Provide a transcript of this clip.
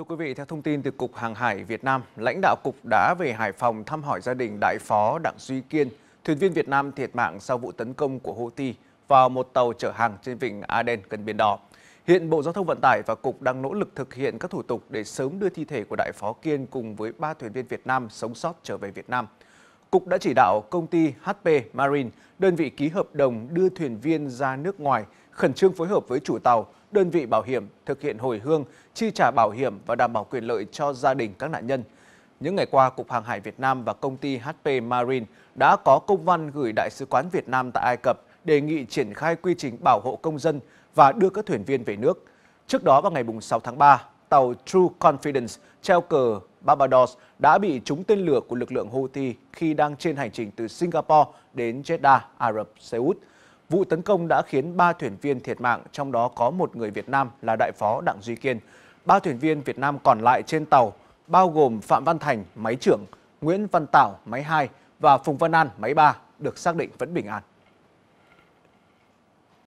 Thưa quý vị, theo thông tin từ Cục Hàng hải Việt Nam, lãnh đạo Cục đã về Hải Phòng thăm hỏi gia đình Đại phó Đặng Duy Kiên, thuyền viên Việt Nam thiệt mạng sau vụ tấn công của Houthi vào một tàu chở hàng trên vịnh Aden gần Biển Đỏ. Hiện Bộ Giao thông Vận tải và Cục đang nỗ lực thực hiện các thủ tục để sớm đưa thi thể của Đại phó Kiên cùng với ba thuyền viên Việt Nam sống sót trở về Việt Nam. Cục đã chỉ đạo công ty HP Marine, đơn vị ký hợp đồng đưa thuyền viên ra nước ngoài, khẩn trương phối hợp với chủ tàu, đơn vị bảo hiểm thực hiện hồi hương, chi trả bảo hiểm và đảm bảo quyền lợi cho gia đình các nạn nhân. Những ngày qua, Cục Hàng hải Việt Nam và công ty HP Marine đã có công văn gửi Đại sứ quán Việt Nam tại Ai Cập đề nghị triển khai quy trình bảo hộ công dân và đưa các thuyền viên về nước. Trước đó vào ngày 6 tháng 3, tàu True Confidence treo cờ Barbados đã bị trúng tên lửa của lực lượng Houthi khi đang trên hành trình từ Singapore đến Jeddah, Ả Rập Xê Út. Vụ tấn công đã khiến 3 thuyền viên thiệt mạng, trong đó có một người Việt Nam là đại phó Đặng Duy Kiên. Ba thuyền viên Việt Nam còn lại trên tàu bao gồm Phạm Văn Thành, máy trưởng, Nguyễn Văn Tảo, máy 2 và Phùng Văn An, máy 3 được xác định vẫn bình an.